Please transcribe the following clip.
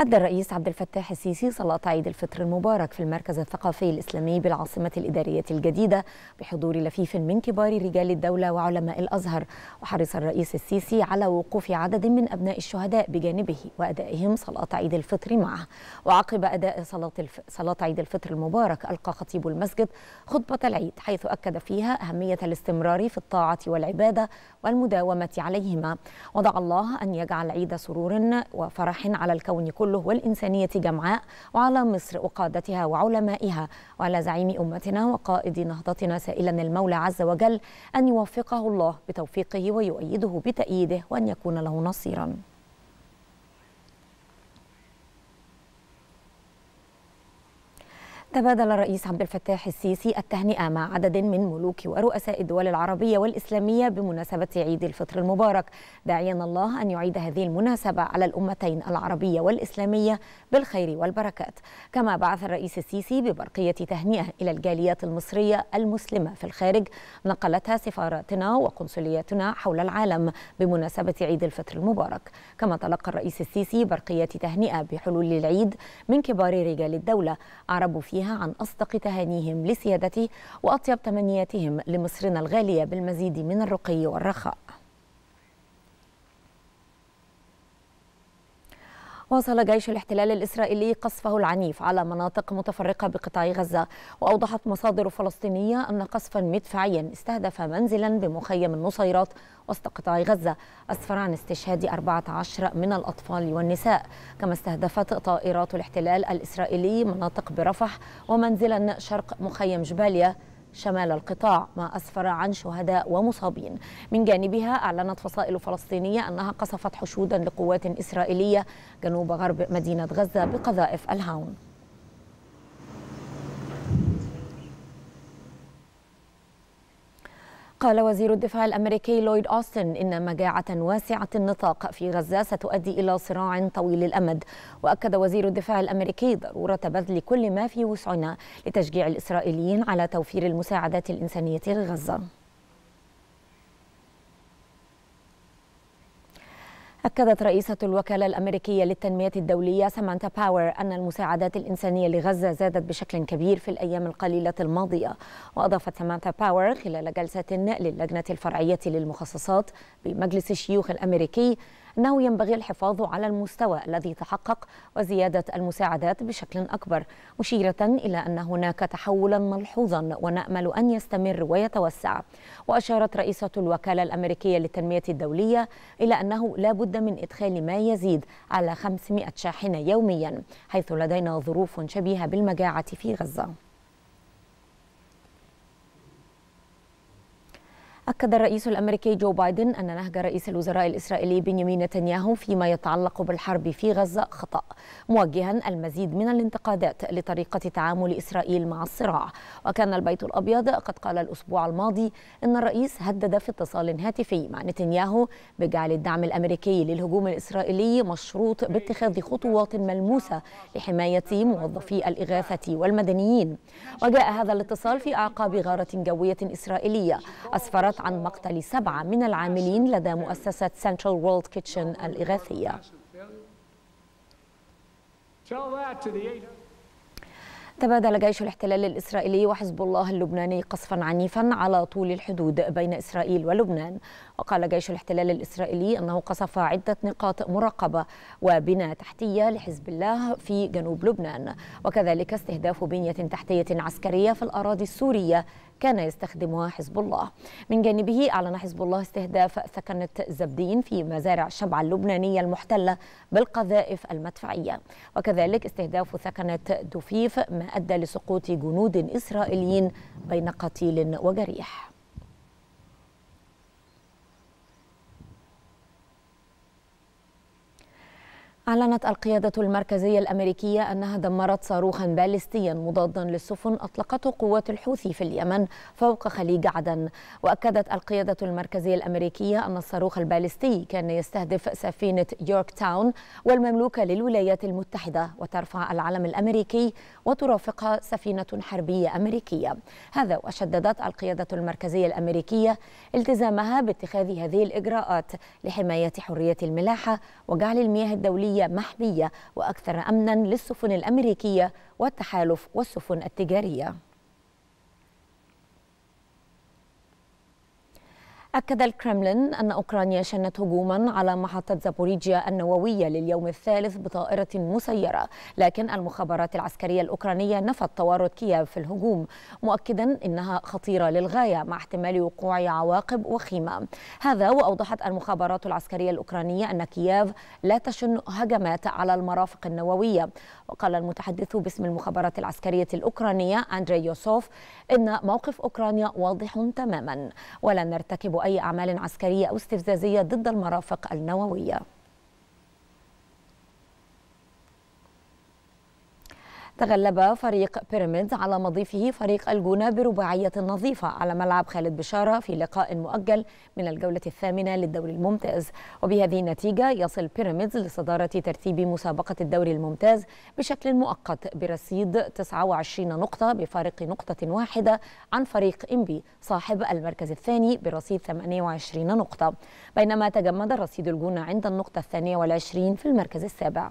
أدى الرئيس عبد الفتاح السيسي صلاة عيد الفطر المبارك في المركز الثقافي الإسلامي بالعاصمة الإدارية الجديدة بحضور لفيف من كبار رجال الدولة وعلماء الأزهر وحرص الرئيس السيسي على وقوف عدد من أبناء الشهداء بجانبه وأدائهم صلاة عيد الفطر معه وعقب أداء صلاة, الف... صلاة عيد الفطر المبارك ألقى خطيب المسجد خطبة العيد حيث أكد فيها أهمية الاستمرار في الطاعة والعبادة والمداومة عليهما ودعا الله أن يجعل عيد سرور وفرح على الكون كله كله والإنسانية جمعاء وعلى مصر وقادتها وعلمائها وعلى زعيم أمتنا وقائد نهضتنا سائلا المولى عز وجل أن يوفقه الله بتوفيقه ويؤيده بتأييده وأن يكون له نصيرا تبادل الرئيس عبد الفتاح السيسي التهنئة مع عدد من ملوك ورؤساء الدول العربية والإسلامية بمناسبة عيد الفطر المبارك داعيا الله أن يعيد هذه المناسبة على الأمتين العربية والإسلامية بالخير والبركات كما بعث الرئيس السيسي ببرقية تهنئة إلى الجاليات المصرية المسلمة في الخارج نقلتها سفاراتنا وقنصلياتنا حول العالم بمناسبة عيد الفطر المبارك كما تلقى الرئيس السيسي برقية تهنئة بحلول العيد من كبار رجال الدولة عربوا فيها بها عن أصدق تهانيهم لسيادته وأطيب تمنياتهم لمصرنا الغالية بالمزيد من الرقي والرخاء واصل جيش الاحتلال الإسرائيلي قصفه العنيف على مناطق متفرقة بقطاع غزة وأوضحت مصادر فلسطينية أن قصفا مدفعيا استهدف منزلا بمخيم النصيرات وسط قطاع غزة أسفر عن استشهاد 14 من الأطفال والنساء كما استهدفت طائرات الاحتلال الإسرائيلي مناطق برفح ومنزلا شرق مخيم جباليا شمال القطاع ما أسفر عن شهداء ومصابين من جانبها أعلنت فصائل فلسطينية أنها قصفت حشودا لقوات إسرائيلية جنوب غرب مدينة غزة بقذائف الهاون قال وزير الدفاع الأمريكي لويد أوستن إن مجاعة واسعة النطاق في غزة ستؤدي إلى صراع طويل الأمد وأكد وزير الدفاع الأمريكي ضرورة بذل كل ما في وسعنا لتشجيع الإسرائيليين على توفير المساعدات الإنسانية لغزة أكدت رئيسة الوكالة الأمريكية للتنمية الدولية سامانتا باور أن المساعدات الإنسانية لغزة زادت بشكل كبير في الأيام القليلة الماضية وأضافت سامانتا باور خلال جلسة للجنة الفرعية للمخصصات بمجلس الشيوخ الأمريكي أنه ينبغي الحفاظ على المستوى الذي تحقق وزيادة المساعدات بشكل أكبر مشيرة إلى أن هناك تحولا ملحوظا ونأمل أن يستمر ويتوسع وأشارت رئيسة الوكالة الأمريكية للتنمية الدولية إلى أنه لا بد من إدخال ما يزيد على 500 شاحنة يوميا حيث لدينا ظروف شبيهة بالمجاعة في غزة أكد الرئيس الأمريكي جو بايدن أن نهج رئيس الوزراء الإسرائيلي بنيامين نتنياهو فيما يتعلق بالحرب في غزة خطأ موجها المزيد من الانتقادات لطريقة تعامل إسرائيل مع الصراع وكان البيت الأبيض قد قال الأسبوع الماضي أن الرئيس هدد في اتصال هاتفي مع نتنياهو بجعل الدعم الأمريكي للهجوم الإسرائيلي مشروط باتخاذ خطوات ملموسة لحماية موظفي الإغاثة والمدنيين وجاء هذا الاتصال في أعقاب غارة جوية إسرائيلية أسفرت أخبرت عن مقتل سبعة من العاملين لدى مؤسسة سنترال وورلد كيتشن الإغاثية تبادل جيش الاحتلال الإسرائيلي وحزب الله اللبناني قصفا عنيفا على طول الحدود بين إسرائيل ولبنان وقال جيش الاحتلال الإسرائيلي أنه قصف عدة نقاط مراقبة وبنى تحتية لحزب الله في جنوب لبنان وكذلك استهداف بنية تحتية عسكرية في الأراضي السورية كان يستخدمها حزب الله من جانبه أعلن حزب الله استهداف ثكنة زبدين في مزارع شبعة اللبنانية المحتلة بالقذائف المدفعية وكذلك استهداف ثكنة دفيف ما أدى لسقوط جنود إسرائيليين بين قتيل وجريح أعلنت القيادة المركزية الأمريكية أنها دمرت صاروخا باليستيا مضادا للسفن أطلقته قوات الحوثي في اليمن فوق خليج عدن وأكدت القيادة المركزية الأمريكية أن الصاروخ الباليستي كان يستهدف سفينة يورك تاون والمملوكة للولايات المتحدة وترفع العلم الأمريكي وترافقها سفينة حربية أمريكية هذا وشددت القيادة المركزية الأمريكية التزامها باتخاذ هذه الإجراءات لحماية حرية الملاحة وجعل المياه الدولية مائية محمية وأكثر أمنا للسفن الأمريكية والتحالف والسفن التجارية أكد الكرملين أن أوكرانيا شنت هجوما على محطة زابوريجيا النووية لليوم الثالث بطائرة مسيرة لكن المخابرات العسكرية الأوكرانية نفت تورط كييف في الهجوم مؤكدا إنها خطيرة للغاية مع احتمال وقوع عواقب وخيمة هذا وأوضحت المخابرات العسكرية الأوكرانية أن كييف لا تشن هجمات على المرافق النووية وقال المتحدث باسم المخابرات العسكرية الأوكرانية أندري يوسوف إن موقف أوكرانيا واضح تماما ولا نرتكب أي أعمال عسكرية أو استفزازية ضد المرافق النووية تغلب فريق بيراميدز على مضيفه فريق الجونة برباعية نظيفة على ملعب خالد بشارة في لقاء مؤجل من الجولة الثامنة للدوري الممتاز وبهذه النتيجة يصل بيراميدز لصدارة ترتيب مسابقة الدوري الممتاز بشكل مؤقت برصيد 29 نقطة بفارق نقطة واحدة عن فريق إنبي صاحب المركز الثاني برصيد 28 نقطة بينما تجمد رصيد الجونة عند النقطة الثانية والعشرين في المركز السابع